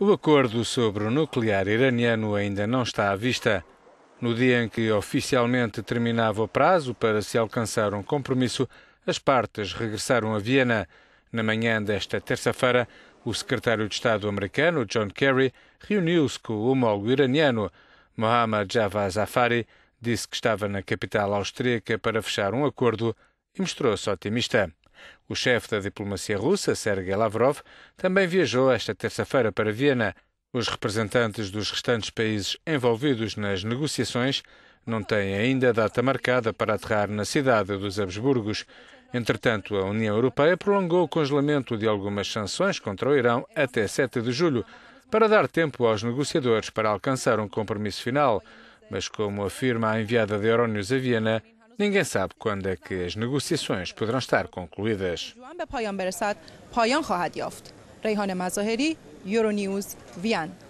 O acordo sobre o nuclear iraniano ainda não está à vista. No dia em que oficialmente terminava o prazo para se alcançar um compromisso, as partes regressaram a Viena. Na manhã desta terça-feira, o secretário de Estado americano, John Kerry, reuniu-se com o homólogo iraniano, Mohammad Javad Zafari, disse que estava na capital austríaca para fechar um acordo e mostrou-se otimista. O chefe da diplomacia russa, Sergei Lavrov, também viajou esta terça-feira para Viena. Os representantes dos restantes países envolvidos nas negociações não têm ainda data marcada para aterrar na cidade dos Habsburgos. Entretanto, a União Europeia prolongou o congelamento de algumas sanções contra o Irão até 7 de julho, para dar tempo aos negociadores para alcançar um compromisso final. Mas, como afirma a enviada de Euronews a Viena, Ninguém sabe quando é que as negociações poderão estar concluídas. Euronews, Viana.